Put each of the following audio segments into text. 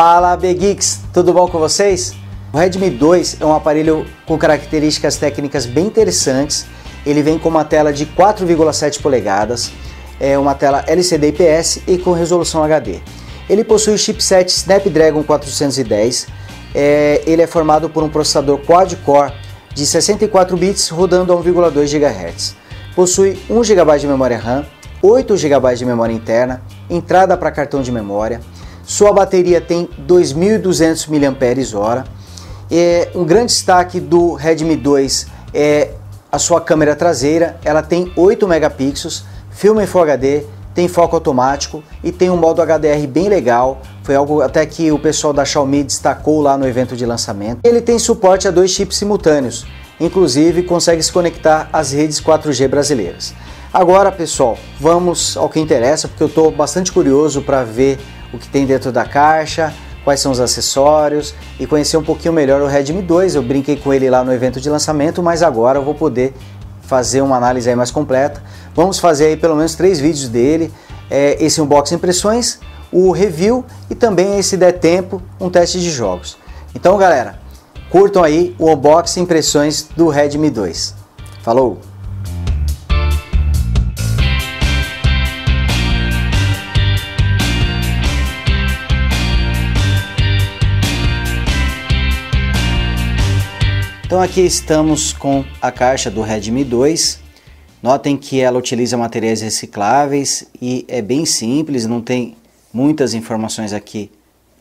Fala Begeeks, tudo bom com vocês? O Redmi 2 é um aparelho com características técnicas bem interessantes. Ele vem com uma tela de 4,7 polegadas, é uma tela LCD IPS e com resolução HD. Ele possui o chipset Snapdragon 410. É, ele é formado por um processador quad-core de 64 bits rodando a 1,2 GHz. Possui 1 GB de memória RAM, 8 GB de memória interna, entrada para cartão de memória, sua bateria tem 2.200 mAh. É, um grande destaque do Redmi 2 é a sua câmera traseira. Ela tem 8 megapixels, filma em Full HD, tem foco automático e tem um modo HDR bem legal. Foi algo até que o pessoal da Xiaomi destacou lá no evento de lançamento. Ele tem suporte a dois chips simultâneos, inclusive consegue se conectar às redes 4G brasileiras. Agora, pessoal, vamos ao que interessa, porque eu estou bastante curioso para ver o que tem dentro da caixa, quais são os acessórios e conhecer um pouquinho melhor o Redmi 2. Eu brinquei com ele lá no evento de lançamento, mas agora eu vou poder fazer uma análise aí mais completa. Vamos fazer aí pelo menos três vídeos dele, é, esse unboxing impressões, o review e também, se der tempo, um teste de jogos. Então, galera, curtam aí o unboxing impressões do Redmi 2. Falou! Então aqui estamos com a caixa do Redmi 2. Notem que ela utiliza materiais recicláveis e é bem simples, não tem muitas informações aqui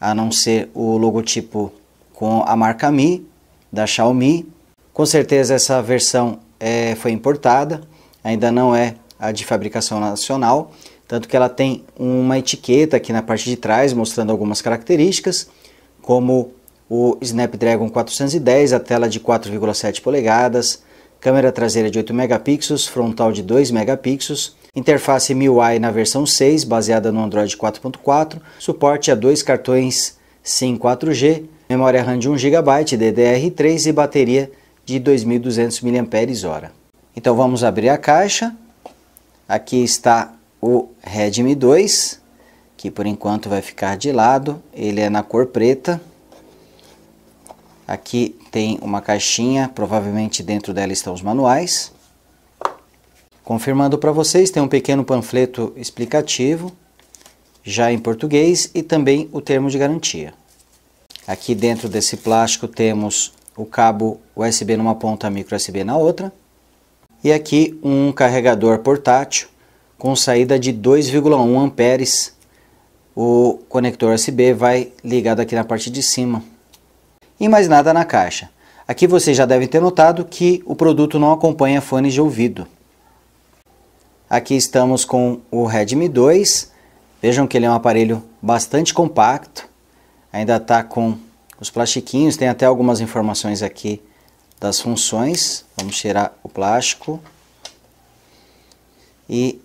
a não ser o logotipo com a marca Mi da Xiaomi. Com certeza essa versão é, foi importada, ainda não é a de fabricação nacional, tanto que ela tem uma etiqueta aqui na parte de trás mostrando algumas características, como o Snapdragon 410, a tela de 4,7 polegadas, câmera traseira de 8 megapixels, frontal de 2 megapixels, interface MIUI na versão 6, baseada no Android 4.4, suporte a dois cartões SIM 4G, memória RAM de 1 GB DDR3 e bateria de 2.200 mAh. Então vamos abrir a caixa. Aqui está o Redmi 2, que por enquanto vai ficar de lado. Ele é na cor preta. Aqui tem uma caixinha, provavelmente dentro dela estão os manuais. Confirmando para vocês, tem um pequeno panfleto explicativo, já em português, e também o termo de garantia. Aqui dentro desse plástico temos o cabo USB numa ponta, micro USB na outra. E aqui um carregador portátil com saída de 2,1 amperes. O conector USB vai ligado aqui na parte de cima, e mais nada na caixa. Aqui vocês já devem ter notado que o produto não acompanha fones de ouvido. Aqui estamos com o Redmi 2. Vejam que ele é um aparelho bastante compacto. Ainda está com os plastiquinhos, tem até algumas informações aqui das funções. Vamos tirar o plástico. E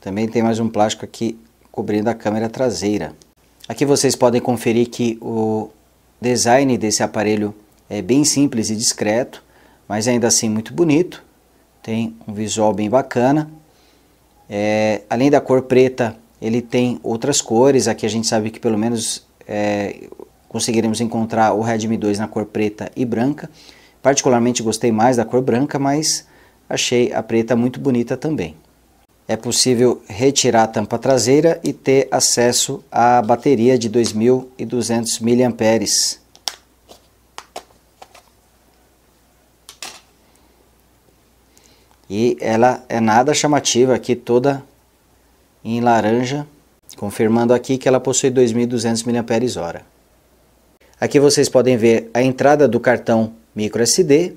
também tem mais um plástico aqui cobrindo a câmera traseira. Aqui vocês podem conferir que o design desse aparelho é bem simples e discreto, mas ainda assim muito bonito. Tem um visual bem bacana. É, além da cor preta, ele tem outras cores. Aqui a gente sabe que pelo menos é, conseguiremos encontrar o Redmi 2 na cor preta e branca. Particularmente gostei mais da cor branca, mas achei a preta muito bonita também é possível retirar a tampa traseira e ter acesso à bateria de 2.200 mAh. E ela é nada chamativa aqui, toda em laranja, confirmando aqui que ela possui 2.200 mAh. Aqui vocês podem ver a entrada do cartão microSD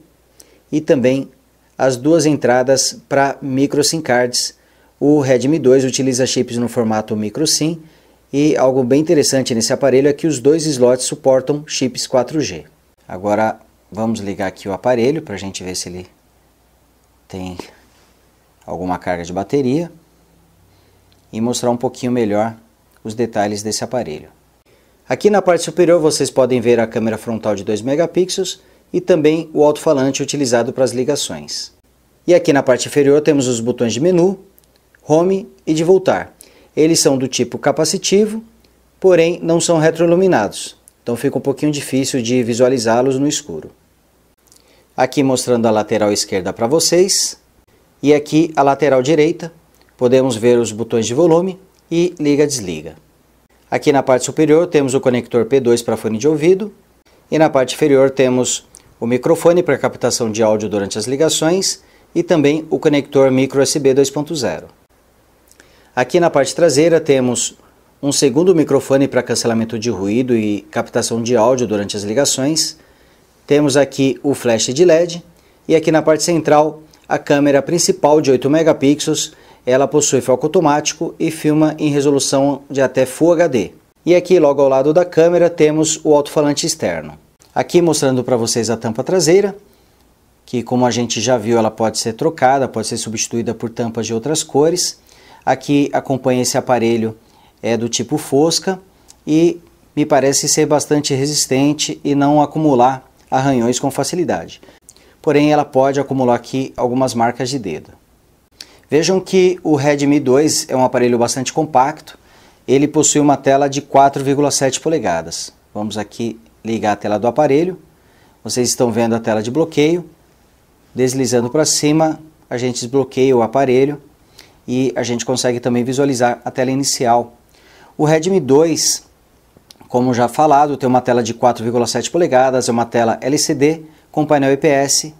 e também as duas entradas para micro SIM cards, o Redmi 2 utiliza chips no formato micro SIM e algo bem interessante nesse aparelho é que os dois slots suportam chips 4G. Agora vamos ligar aqui o aparelho para a gente ver se ele tem alguma carga de bateria e mostrar um pouquinho melhor os detalhes desse aparelho. Aqui na parte superior vocês podem ver a câmera frontal de 2 megapixels e também o alto-falante utilizado para as ligações. E aqui na parte inferior temos os botões de menu, home e de voltar. Eles são do tipo capacitivo, porém não são retroiluminados, então fica um pouquinho difícil de visualizá-los no escuro. Aqui mostrando a lateral esquerda para vocês e aqui a lateral direita, podemos ver os botões de volume e liga-desliga. Aqui na parte superior temos o conector P2 para fone de ouvido e na parte inferior temos o microfone para captação de áudio durante as ligações e também o conector micro USB 2.0. Aqui na parte traseira temos um segundo microfone para cancelamento de ruído e captação de áudio durante as ligações. Temos aqui o flash de LED e aqui na parte central a câmera principal de 8 megapixels. Ela possui foco automático e filma em resolução de até Full HD. E aqui logo ao lado da câmera temos o alto-falante externo. Aqui mostrando para vocês a tampa traseira, que como a gente já viu ela pode ser trocada, pode ser substituída por tampas de outras cores. Aqui acompanha esse aparelho é do tipo Fosca e me parece ser bastante resistente e não acumular arranhões com facilidade. Porém, ela pode acumular aqui algumas marcas de dedo. Vejam que o Redmi 2 é um aparelho bastante compacto. Ele possui uma tela de 4,7 polegadas. Vamos aqui ligar a tela do aparelho. Vocês estão vendo a tela de bloqueio. Deslizando para cima, a gente desbloqueia o aparelho e a gente consegue também visualizar a tela inicial. O Redmi 2, como já falado, tem uma tela de 4,7 polegadas, é uma tela LCD com painel IPS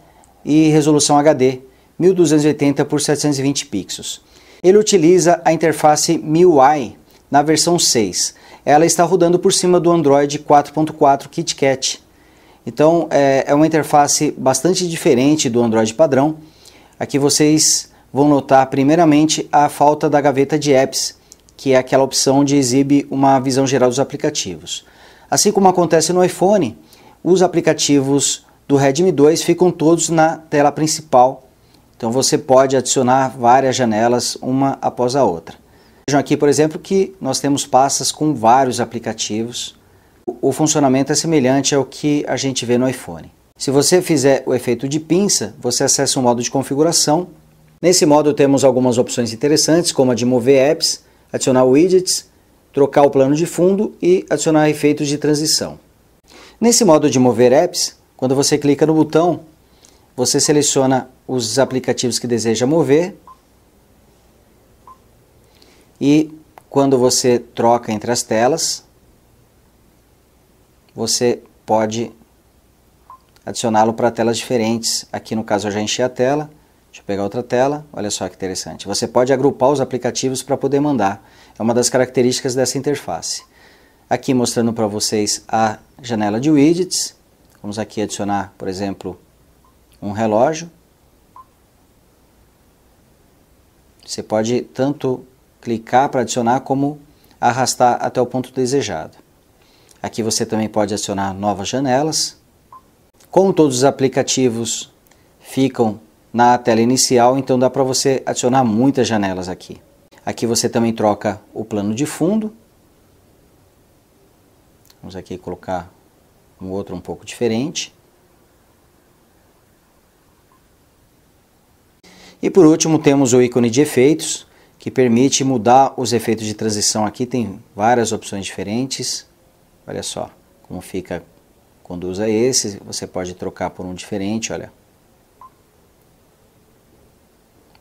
e resolução HD 1280 por 720 pixels. Ele utiliza a interface MIUI na versão 6. Ela está rodando por cima do Android 4.4 KitKat. Então é, é, uma interface bastante diferente do Android padrão. Aqui vocês vão notar primeiramente a falta da gaveta de apps, que é aquela opção onde exibe uma visão geral dos aplicativos. Assim como acontece no iPhone, os aplicativos do Redmi 2 ficam todos na tela principal. Então você pode adicionar várias janelas uma após a outra. Vejam aqui, por exemplo, que nós temos pastas com vários aplicativos. O funcionamento é semelhante ao que a gente vê no iPhone. Se você fizer o efeito de pinça, você acessa o modo de configuração Nesse modo temos algumas opções interessantes, como a de mover apps, adicionar widgets, trocar o plano de fundo e adicionar efeitos de transição. Nesse modo de mover apps, quando você clica no botão, você seleciona os aplicativos que deseja mover e quando você troca entre as telas, você pode adicioná-lo para telas diferentes. Aqui no caso eu já enchi a tela, Deixa eu pegar outra tela, olha só que interessante. Você pode agrupar os aplicativos para poder mandar. É uma das características dessa interface. Aqui mostrando para vocês a janela de widgets. Vamos aqui adicionar, por exemplo, um relógio. Você pode tanto clicar para adicionar como arrastar até o ponto desejado. Aqui você também pode adicionar novas janelas. Como todos os aplicativos ficam na tela inicial, então dá para você adicionar muitas janelas aqui. Aqui você também troca o plano de fundo. Vamos aqui colocar um outro um pouco diferente. E por último temos o ícone de efeitos, que permite mudar os efeitos de transição aqui, tem várias opções diferentes. Olha só como fica quando usa esse, você pode trocar por um diferente, olha.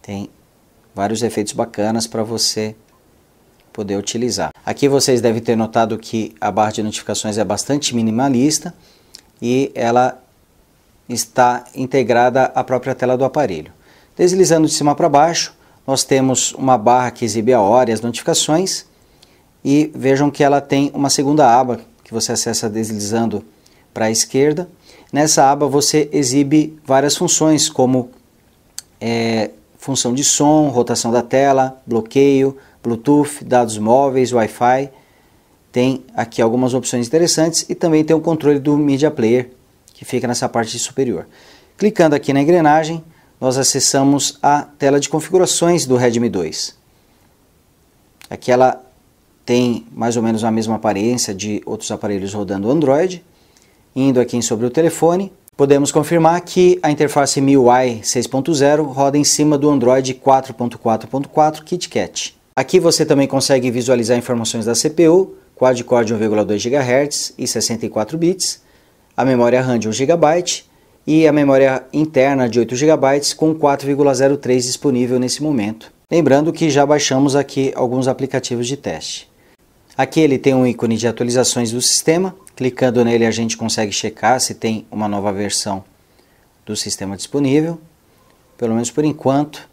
Tem vários efeitos bacanas para você poder utilizar. Aqui vocês devem ter notado que a barra de notificações é bastante minimalista e ela está integrada à própria tela do aparelho. Deslizando de cima para baixo, nós temos uma barra que exibe a hora e as notificações e vejam que ela tem uma segunda aba que você acessa deslizando para a esquerda. Nessa aba você exibe várias funções como é, função de som, rotação da tela, bloqueio, Bluetooth, dados móveis, Wi-Fi. Tem aqui algumas opções interessantes e também tem o controle do Media Player, que fica nessa parte superior. Clicando aqui na engrenagem, nós acessamos a tela de configurações do Redmi 2. Aqui ela tem mais ou menos a mesma aparência de outros aparelhos rodando Android. Indo aqui sobre o telefone, Podemos confirmar que a interface MIUI 6.0 roda em cima do Android 4.4.4 KitKat. Aqui você também consegue visualizar informações da CPU, quad-core de 1,2 GHz e 64 bits, a memória RAM de 1 GB e a memória interna de 8 GB com 4,03 disponível nesse momento. Lembrando que já baixamos aqui alguns aplicativos de teste. Aqui ele tem um ícone de atualizações do sistema. Clicando nele a gente consegue checar se tem uma nova versão do sistema disponível. Pelo menos por enquanto,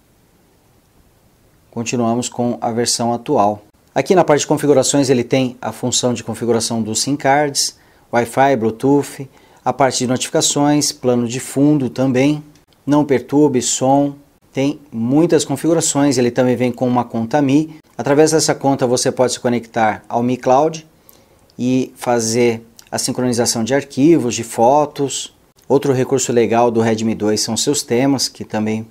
continuamos com a versão atual. Aqui na parte de configurações ele tem a função de configuração dos SIM cards, Wi-Fi, Bluetooth, a parte de notificações, plano de fundo também, não perturbe, som, tem muitas configurações, ele também vem com uma conta Mi. Através dessa conta você pode se conectar ao Mi Cloud e fazer a sincronização de arquivos, de fotos. Outro recurso legal do Redmi 2 são seus temas, que também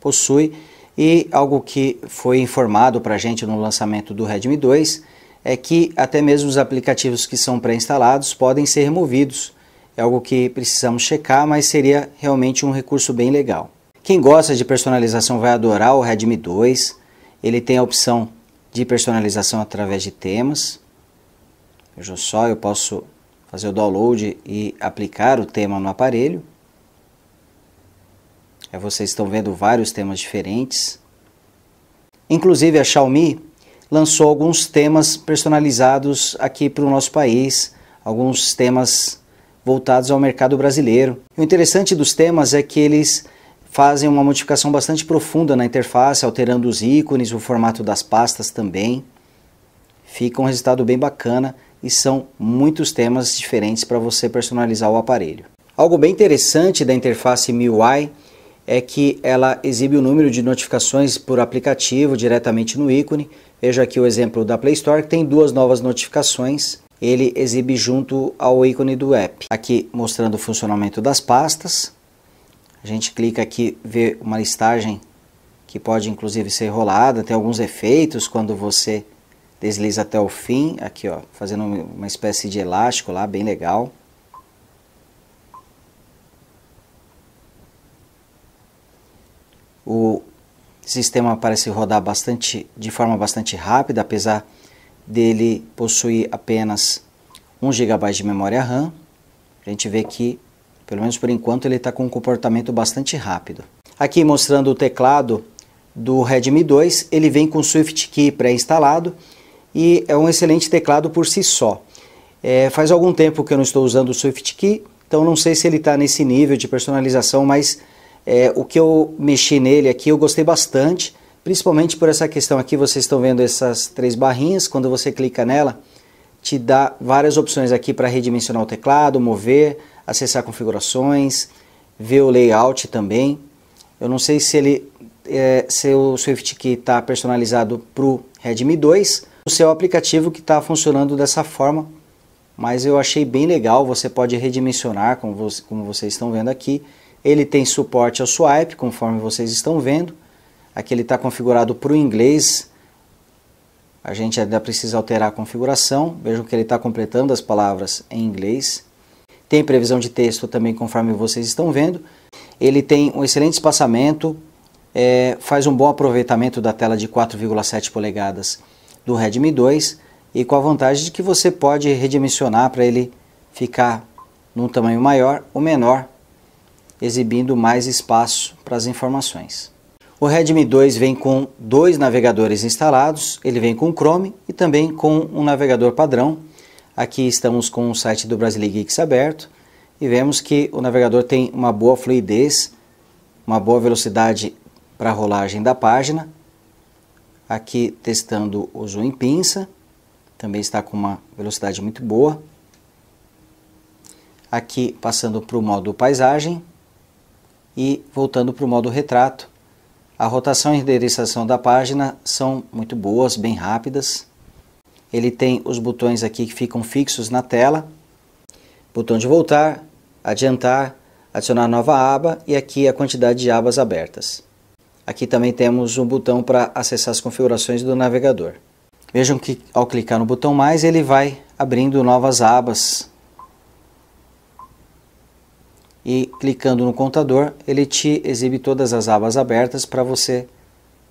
possui. E algo que foi informado para a gente no lançamento do Redmi 2 é que até mesmo os aplicativos que são pré-instalados podem ser removidos. É algo que precisamos checar, mas seria realmente um recurso bem legal. Quem gosta de personalização vai adorar o Redmi 2. Ele tem a opção de personalização através de temas. Veja só, eu posso fazer o download e aplicar o tema no aparelho. É, vocês estão vendo vários temas diferentes. Inclusive a Xiaomi lançou alguns temas personalizados aqui para o nosso país, alguns temas voltados ao mercado brasileiro. o interessante dos temas é que eles fazem uma modificação bastante profunda na interface, alterando os ícones, o formato das pastas também. Fica um resultado bem bacana e são muitos temas diferentes para você personalizar o aparelho. Algo bem interessante da interface MIUI é que ela exibe o número de notificações por aplicativo diretamente no ícone. Veja aqui o exemplo da Play Store, que tem duas novas notificações. Ele exibe junto ao ícone do app. Aqui mostrando o funcionamento das pastas a gente clica aqui, vê uma listagem que pode inclusive ser rolada, tem alguns efeitos quando você desliza até o fim, aqui ó, fazendo uma espécie de elástico lá, bem legal. O sistema parece rodar bastante, de forma bastante rápida, apesar dele possuir apenas 1 GB de memória RAM. A gente vê que pelo menos por enquanto ele está com um comportamento bastante rápido. Aqui mostrando o teclado do Redmi 2, ele vem com SwiftKey pré-instalado e é um excelente teclado por si só. É, faz algum tempo que eu não estou usando o SwiftKey, então não sei se ele está nesse nível de personalização, mas é, o que eu mexi nele aqui eu gostei bastante, principalmente por essa questão aqui, vocês estão vendo essas três barrinhas, quando você clica nela, te dá várias opções aqui para redimensionar o teclado, mover, acessar configurações, ver o layout também. Eu não sei se ele é, seu Swift está personalizado para o Redmi 2, o seu aplicativo que está funcionando dessa forma, mas eu achei bem legal, você pode redimensionar como, você, como vocês estão vendo aqui, ele tem suporte ao swipe, conforme vocês estão vendo, aqui ele está configurado para o inglês, a gente ainda precisa alterar a configuração, vejam que ele está completando as palavras em inglês, tem previsão de texto também, conforme vocês estão vendo. Ele tem um excelente espaçamento, é, faz um bom aproveitamento da tela de 4,7 polegadas do Redmi 2 e com a vantagem de que você pode redimensionar para ele ficar num tamanho maior ou menor, exibindo mais espaço para as informações. O Redmi 2 vem com dois navegadores instalados, ele vem com Chrome e também com um navegador padrão, Aqui estamos com o site do Brasil Geeks aberto e vemos que o navegador tem uma boa fluidez, uma boa velocidade para a rolagem da página. Aqui testando o zoom em pinça, também está com uma velocidade muito boa. Aqui passando para o modo paisagem e voltando para o modo retrato. A rotação e renderização da página são muito boas, bem rápidas ele tem os botões aqui que ficam fixos na tela, botão de voltar, adiantar, adicionar nova aba e aqui a quantidade de abas abertas. Aqui também temos um botão para acessar as configurações do navegador. Vejam que ao clicar no botão mais ele vai abrindo novas abas e clicando no contador ele te exibe todas as abas abertas para você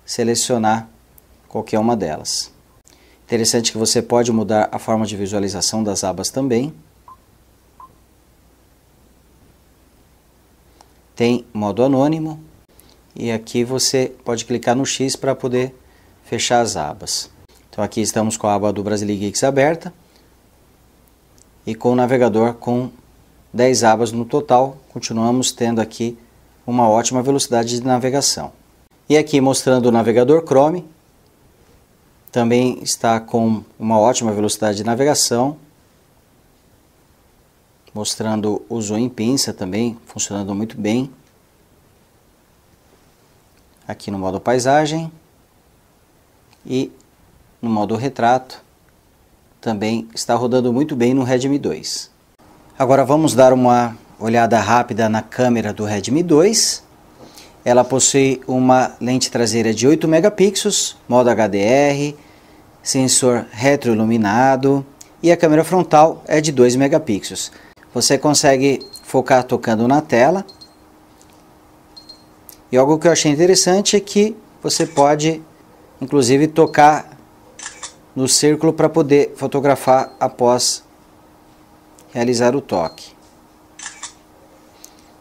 selecionar qualquer uma delas. Interessante que você pode mudar a forma de visualização das abas também. Tem modo anônimo e aqui você pode clicar no X para poder fechar as abas. Então aqui estamos com a aba do Brasil Geeks aberta e com o navegador com 10 abas no total, continuamos tendo aqui uma ótima velocidade de navegação. E aqui mostrando o navegador Chrome, também está com uma ótima velocidade de navegação, mostrando o zoom em pinça também, funcionando muito bem. Aqui no modo paisagem e no modo retrato, também está rodando muito bem no Redmi 2. Agora vamos dar uma olhada rápida na câmera do Redmi 2. Ela possui uma lente traseira de 8 megapixels, modo HDR, sensor retroiluminado e a câmera frontal é de 2 megapixels. Você consegue focar tocando na tela. E algo que eu achei interessante é que você pode inclusive tocar no círculo para poder fotografar após realizar o toque.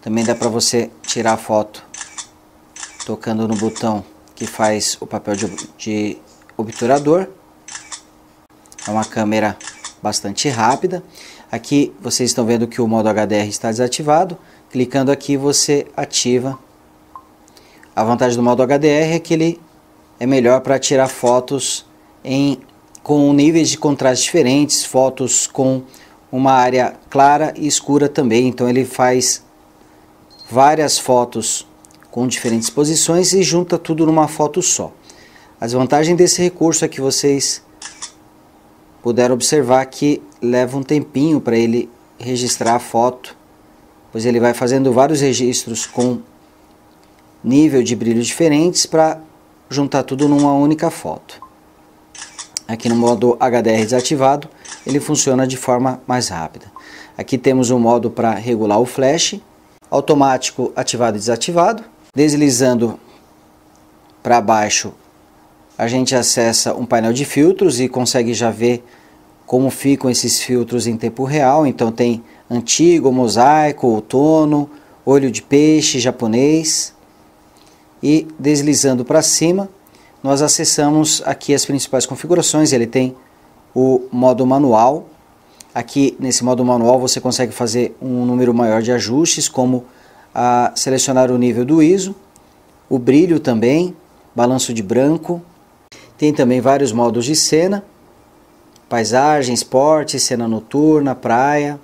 Também dá para você tirar a foto tocando no botão que faz o papel de, de obturador. É uma câmera bastante rápida. Aqui vocês estão vendo que o modo HDR está desativado. Clicando aqui você ativa. A vantagem do modo HDR é que ele é melhor para tirar fotos em, com níveis de contraste diferentes, fotos com uma área clara e escura também. Então ele faz várias fotos com diferentes posições e junta tudo numa foto só. A desvantagem desse recurso é que vocês puderam observar que leva um tempinho para ele registrar a foto, pois ele vai fazendo vários registros com nível de brilho diferentes para juntar tudo numa única foto. Aqui no modo HDR desativado, ele funciona de forma mais rápida. Aqui temos um modo para regular o flash, automático ativado e desativado, Deslizando para baixo, a gente acessa um painel de filtros e consegue já ver como ficam esses filtros em tempo real. Então tem antigo, mosaico, outono, olho de peixe japonês. E deslizando para cima, nós acessamos aqui as principais configurações. Ele tem o modo manual. Aqui nesse modo manual você consegue fazer um número maior de ajustes, como a selecionar o nível do ISO, o brilho também, balanço de branco. Tem também vários modos de cena, paisagem, esporte, cena noturna, praia.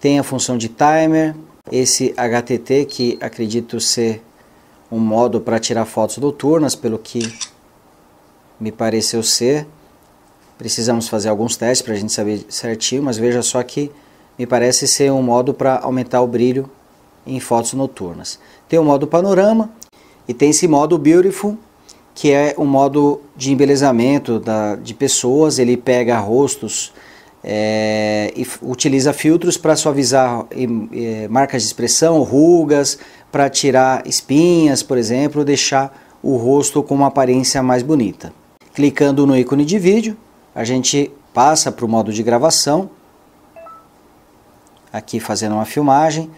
Tem a função de timer, esse HTT que acredito ser um modo para tirar fotos noturnas, pelo que me pareceu ser. Precisamos fazer alguns testes para a gente saber certinho, mas veja só que me parece ser um modo para aumentar o brilho em fotos noturnas. Tem o modo panorama e tem esse modo beautiful, que é um modo de embelezamento da, de pessoas, ele pega rostos é, e utiliza filtros para suavizar eh, marcas de expressão, rugas, para tirar espinhas, por exemplo, deixar o rosto com uma aparência mais bonita. Clicando no ícone de vídeo, a gente passa para o modo de gravação, aqui fazendo uma filmagem,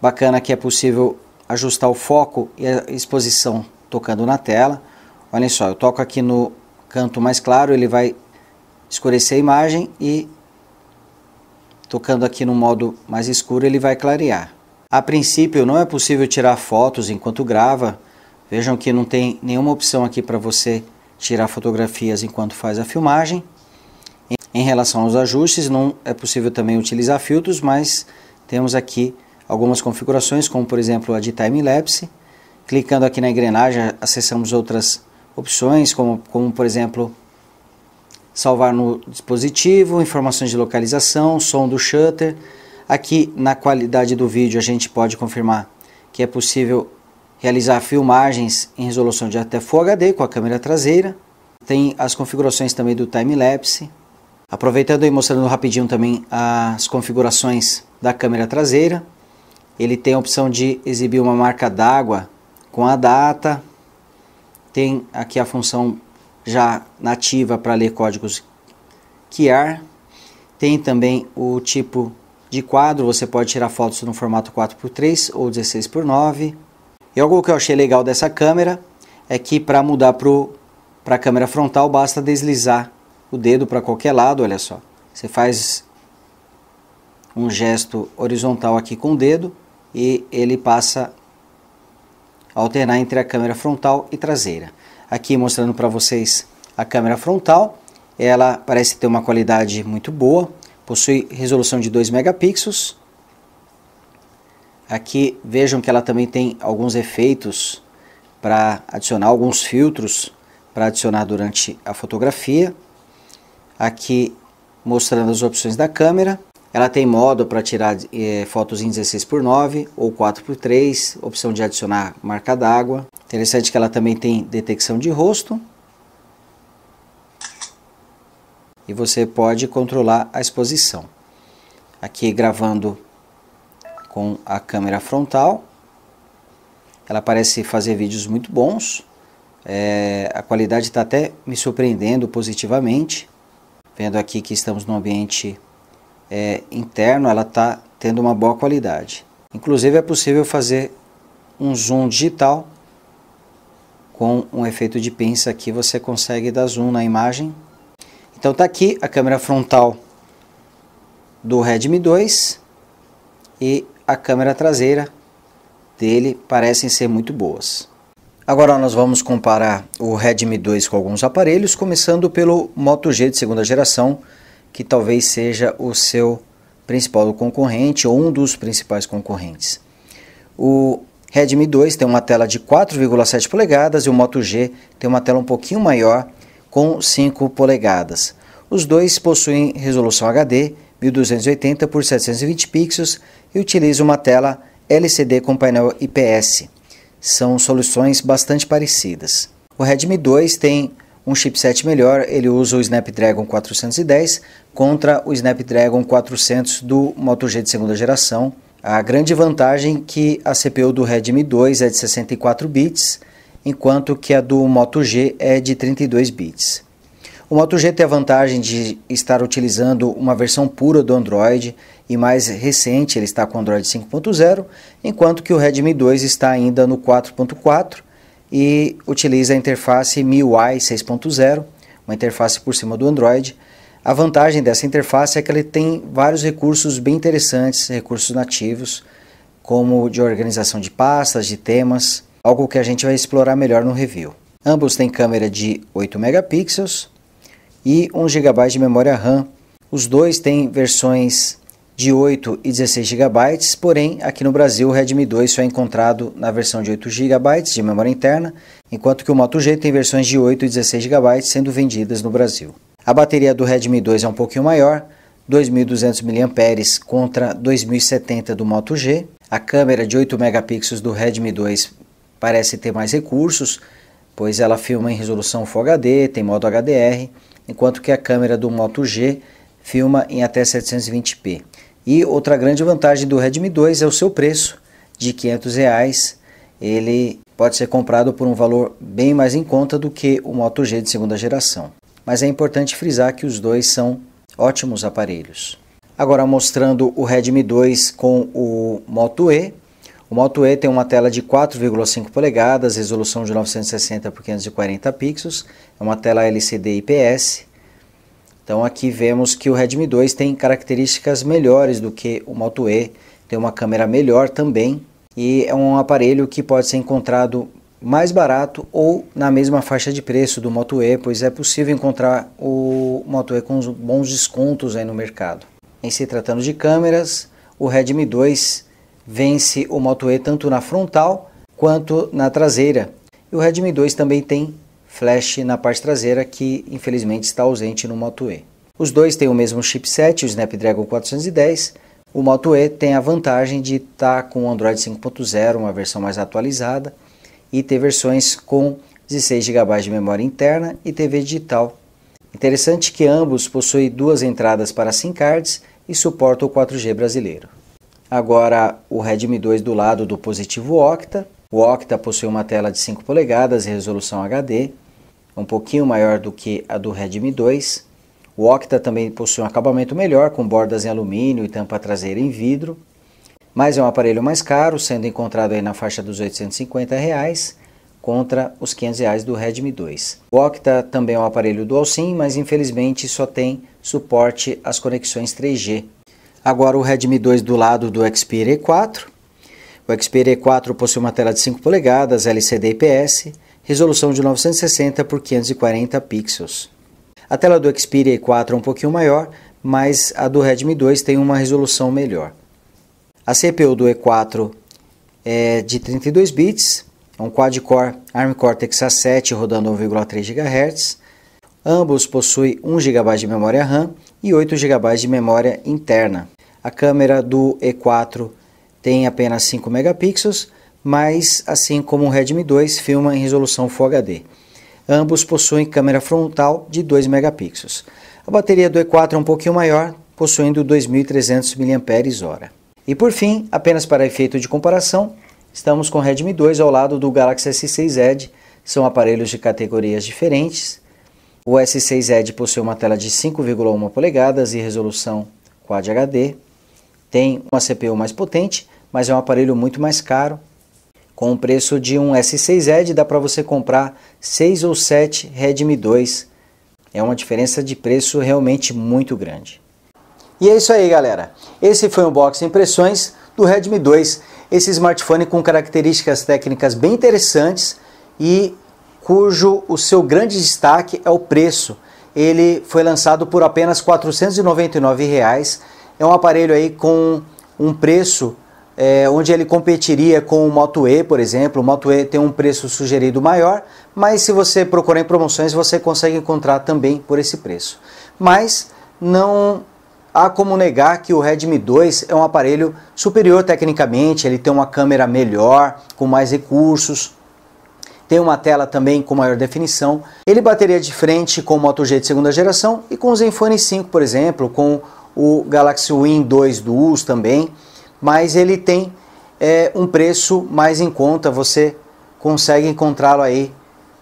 Bacana que é possível ajustar o foco e a exposição tocando na tela. Olhem só, eu toco aqui no canto mais claro, ele vai escurecer a imagem e tocando aqui no modo mais escuro ele vai clarear. A princípio não é possível tirar fotos enquanto grava, vejam que não tem nenhuma opção aqui para você tirar fotografias enquanto faz a filmagem. Em relação aos ajustes, não é possível também utilizar filtros, mas temos aqui algumas configurações, como por exemplo a de time-lapse. Clicando aqui na engrenagem, acessamos outras opções, como, como por exemplo salvar no dispositivo, informações de localização, som do shutter. Aqui na qualidade do vídeo a gente pode confirmar que é possível realizar filmagens em resolução de até Full HD com a câmera traseira. Tem as configurações também do time-lapse. Aproveitando e mostrando rapidinho também as configurações da câmera traseira. Ele tem a opção de exibir uma marca d'água com a data. Tem aqui a função já nativa para ler códigos QR. Tem também o tipo de quadro, você pode tirar fotos no formato 4x3 ou 16x9. E algo que eu achei legal dessa câmera é que para mudar para a câmera frontal basta deslizar o dedo para qualquer lado, olha só. Você faz um gesto horizontal aqui com o dedo e ele passa a alternar entre a câmera frontal e traseira. Aqui mostrando para vocês a câmera frontal, ela parece ter uma qualidade muito boa, possui resolução de 2 megapixels. Aqui vejam que ela também tem alguns efeitos para adicionar, alguns filtros para adicionar durante a fotografia. Aqui mostrando as opções da câmera. Ela tem modo para tirar é, fotos em 16 por 9 ou 4 por 3, opção de adicionar marca d'água. Interessante que ela também tem detecção de rosto. E você pode controlar a exposição. Aqui gravando com a câmera frontal. Ela parece fazer vídeos muito bons. É, a qualidade está até me surpreendendo positivamente. Vendo aqui que estamos no ambiente é, interno ela está tendo uma boa qualidade. Inclusive é possível fazer um zoom digital com um efeito de pinça aqui você consegue dar zoom na imagem. Então está aqui a câmera frontal do Redmi 2 e a câmera traseira dele parecem ser muito boas. Agora nós vamos comparar o Redmi 2 com alguns aparelhos, começando pelo Moto G de segunda geração, que talvez seja o seu principal concorrente ou um dos principais concorrentes. O Redmi 2 tem uma tela de 4,7 polegadas e o Moto G tem uma tela um pouquinho maior com 5 polegadas. Os dois possuem resolução HD 1280 por 720 pixels e utilizam uma tela LCD com painel IPS. São soluções bastante parecidas. O Redmi 2 tem um chipset melhor, ele usa o Snapdragon 410 contra o Snapdragon 400 do Moto G de segunda geração. A grande vantagem é que a CPU do Redmi 2 é de 64 bits, enquanto que a do Moto G é de 32 bits. O Moto G tem a vantagem de estar utilizando uma versão pura do Android e mais recente, ele está com Android 5.0, enquanto que o Redmi 2 está ainda no 4.4 e utiliza a interface MIUI 6.0, uma interface por cima do Android. A vantagem dessa interface é que ele tem vários recursos bem interessantes, recursos nativos, como de organização de pastas, de temas, algo que a gente vai explorar melhor no review. Ambos têm câmera de 8 megapixels e 1 GB de memória RAM. Os dois têm versões de 8 e 16 GB, porém aqui no Brasil o Redmi 2 só é encontrado na versão de 8 GB de memória interna, enquanto que o Moto G tem versões de 8 e 16 GB sendo vendidas no Brasil. A bateria do Redmi 2 é um pouquinho maior, 2200 mAh contra 2070 do Moto G. A câmera de 8 megapixels do Redmi 2 parece ter mais recursos, pois ela filma em resolução Full HD, tem modo HDR, enquanto que a câmera do Moto G filma em até 720p. E outra grande vantagem do Redmi 2 é o seu preço de 500 reais. Ele pode ser comprado por um valor bem mais em conta do que o Moto G de segunda geração. Mas é importante frisar que os dois são ótimos aparelhos. Agora mostrando o Redmi 2 com o Moto E. O Moto E tem uma tela de 4,5 polegadas, resolução de 960 por 540 pixels, é uma tela LCD IPS, então aqui vemos que o Redmi 2 tem características melhores do que o Moto E, tem uma câmera melhor também e é um aparelho que pode ser encontrado mais barato ou na mesma faixa de preço do Moto E, pois é possível encontrar o Moto E com bons descontos aí no mercado. Em se tratando de câmeras, o Redmi 2 vence o Moto E tanto na frontal quanto na traseira. E o Redmi 2 também tem flash na parte traseira que infelizmente está ausente no Moto E. Os dois têm o mesmo chipset, o Snapdragon 410. O Moto E tem a vantagem de estar tá com o Android 5.0, uma versão mais atualizada, e ter versões com 16 GB de memória interna e TV digital. Interessante que ambos possuem duas entradas para SIM cards e suportam o 4G brasileiro. Agora o Redmi 2 do lado do positivo Octa. O Octa possui uma tela de 5 polegadas e resolução HD, um pouquinho maior do que a do Redmi 2. O Octa também possui um acabamento melhor, com bordas em alumínio e tampa traseira em vidro, mas é um aparelho mais caro, sendo encontrado aí na faixa dos R$ 850 reais, contra os R$ 500 reais do Redmi 2. O Octa também é um aparelho dual SIM, mas infelizmente só tem suporte às conexões 3G. Agora o Redmi 2 do lado do Xperia 4. O Xperia 4 possui uma tela de 5 polegadas LCD IPS, resolução de 960 por 540 pixels. A tela do Xperia 4 é um pouquinho maior, mas a do Redmi 2 tem uma resolução melhor. A CPU do E4 é de 32 bits, é um quad-core ARM Cortex A7 rodando 1,3 GHz. Ambos possuem 1 GB de memória RAM e 8 GB de memória interna. A câmera do E4 tem apenas 5 megapixels, mas assim como o Redmi 2 filma em resolução Full HD. Ambos possuem câmera frontal de 2 megapixels. A bateria do E4 é um pouquinho maior, possuindo 2.300 mAh. E por fim, apenas para efeito de comparação, estamos com o Redmi 2 ao lado do Galaxy S6 Edge, são aparelhos de categorias diferentes. O S6 Edge possui uma tela de 5,1 polegadas e resolução Quad HD, tem uma CPU mais potente, mas é um aparelho muito mais caro, com o preço de um S6 Edge dá para você comprar 6 ou 7 Redmi 2. É uma diferença de preço realmente muito grande. E é isso aí galera, esse foi o Box Impressões do Redmi 2, esse smartphone com características técnicas bem interessantes e cujo o seu grande destaque é o preço. Ele foi lançado por apenas R$ 499, reais. é um aparelho aí com um preço é, onde ele competiria com o Moto E, por exemplo. O Moto E tem um preço sugerido maior, mas se você procurar em promoções, você consegue encontrar também por esse preço. Mas não há como negar que o Redmi 2 é um aparelho superior tecnicamente, ele tem uma câmera melhor, com mais recursos, tem uma tela também com maior definição. Ele bateria de frente com o Moto G de segunda geração e com o Zenfone 5, por exemplo, com o Galaxy Win 2 do US também mas ele tem é, um preço mais em conta, você consegue encontrá-lo aí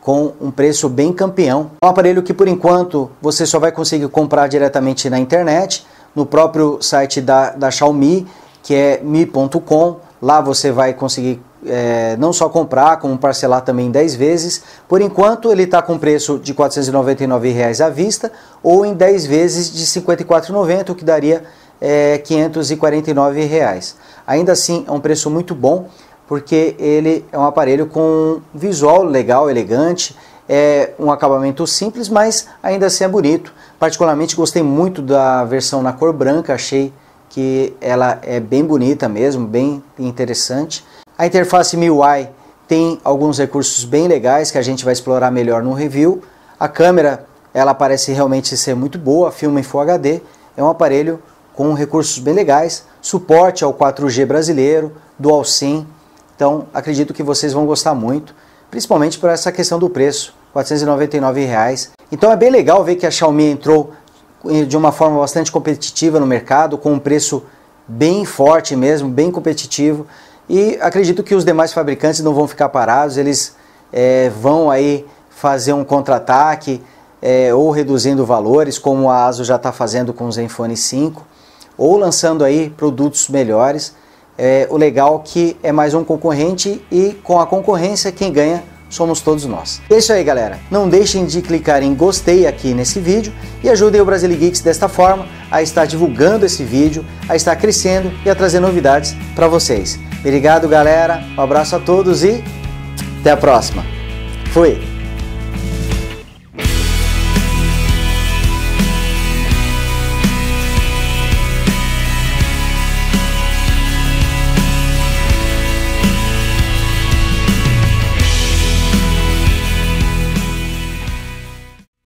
com um preço bem campeão. É um aparelho que por enquanto você só vai conseguir comprar diretamente na internet, no próprio site da, da Xiaomi, que é mi.com. Lá você vai conseguir é, não só comprar, como parcelar também 10 vezes. Por enquanto ele está com preço de R$ 499 à vista ou em 10 vezes de R$ 54,90, o que daria é, 549 reais. Ainda assim, é um preço muito bom, porque ele é um aparelho com visual legal, elegante, é um acabamento simples, mas ainda assim é bonito. Particularmente gostei muito da versão na cor branca, achei que ela é bem bonita mesmo, bem interessante. A interface MIUI tem alguns recursos bem legais que a gente vai explorar melhor no review. A câmera, ela parece realmente ser muito boa, filma em Full HD. É um aparelho com recursos bem legais, suporte ao 4G brasileiro, dual SIM. Então, acredito que vocês vão gostar muito, principalmente por essa questão do preço, R$ 499. Reais. Então é bem legal ver que a Xiaomi entrou de uma forma bastante competitiva no mercado, com um preço bem forte mesmo, bem competitivo. E acredito que os demais fabricantes não vão ficar parados, eles é, vão aí fazer um contra-ataque é, ou reduzindo valores, como a ASUS já está fazendo com o Zenfone 5 ou lançando aí produtos melhores. É, o legal que é mais um concorrente e com a concorrência quem ganha somos todos nós. É isso aí, galera. Não deixem de clicar em gostei aqui nesse vídeo e ajudem o Brasil Geeks desta forma a estar divulgando esse vídeo, a estar crescendo e a trazer novidades para vocês. Obrigado, galera. Um abraço a todos e até a próxima. Fui.